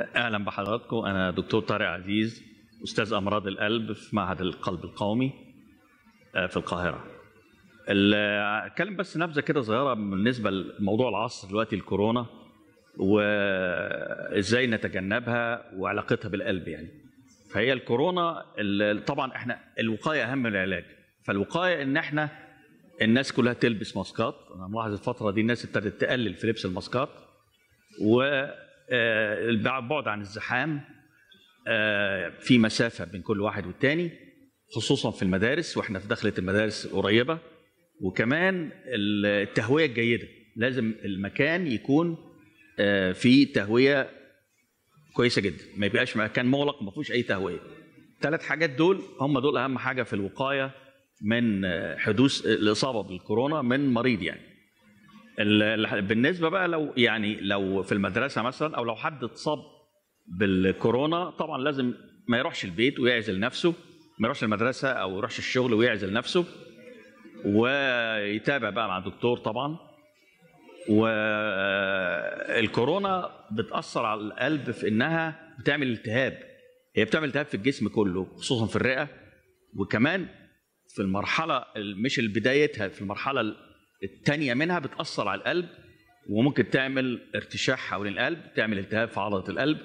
اهلا بحضراتكم انا دكتور طارق عزيز استاذ امراض القلب في معهد القلب القومي آه، في القاهره اتكلم بس نبذه كده صغيره بالنسبه لموضوع العصر دلوقتي الكورونا وازاي نتجنبها وعلاقتها بالقلب يعني فهي الكورونا طبعا احنا الوقايه اهم من العلاج فالوقايه ان احنا الناس كلها تلبس ماسكات انا ملاحظ الفتره دي الناس ابتدت تقلل في لبس الماسكات و آه، البعد عن الزحام آه، في مسافة بين كل واحد والتاني خصوصا في المدارس واحنا في دخلة المدارس قريبة وكمان التهوية الجيدة لازم المكان يكون آه، فيه تهوية كويسة جدا ما يبقاش مكان مغلق ما فيهوش أي تهوية ثلاث حاجات دول هم دول أهم حاجة في الوقاية من حدوث الإصابة بالكورونا من مريض يعني بالنسبه بقى لو يعني لو في المدرسه مثلا او لو حد اتصاب بالكورونا طبعا لازم ما يروحش البيت ويعزل نفسه ما يروحش المدرسه او يروحش الشغل ويعزل نفسه ويتابع بقى مع دكتور طبعا والكورونا بتاثر على القلب في انها بتعمل التهاب هي بتعمل التهاب في الجسم كله خصوصا في الرئه وكمان في المرحله مش بدايتها في المرحله التانية منها بتأثر على القلب وممكن تعمل ارتشاح حوالين القلب تعمل التهاب في عضلة القلب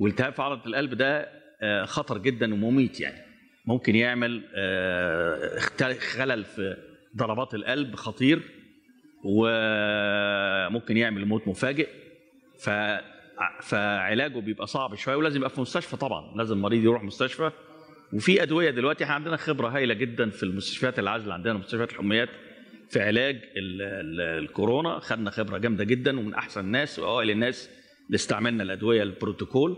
والتهاب في عضلة القلب ده آه، خطر جدا ومميت يعني ممكن يعمل آه، خلل في ضربات القلب خطير وممكن يعمل موت مفاجئ ف فعلاجه بيبقى صعب شويه ولازم يبقى في مستشفى طبعا لازم المريض يروح مستشفى وفي ادويه دلوقتي احنا عندنا خبره هايله جدا في المستشفيات العازله عندنا مستشفيات الحميات في علاج الكورونا خدنا خبره جامده جدا ومن احسن الناس واوائل آه، الناس اللي استعملنا الادويه البروتوكول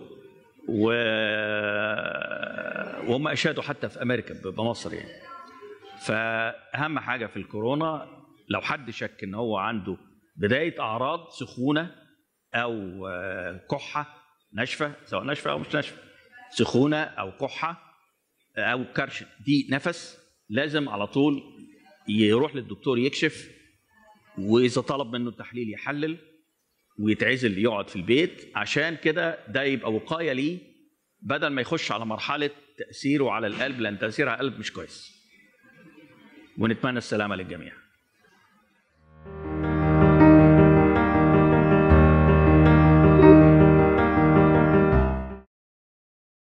و وهم اشادوا حتى في امريكا بمصر يعني فاهم حاجه في الكورونا لو حد شك ان هو عنده بدايه اعراض سخونه او آه، كحه ناشفه سواء ناشفه او مش ناشفه سخونه او كحه او كرش دي نفس لازم على طول يروح للدكتور يكشف واذا طلب منه التحليل يحلل ويتعزل يقعد في البيت عشان كده ده يبقى وقايه ليه بدل ما يخش على مرحله تاثيره على القلب لان تاثيره على القلب مش كويس ونتمنى السلامه للجميع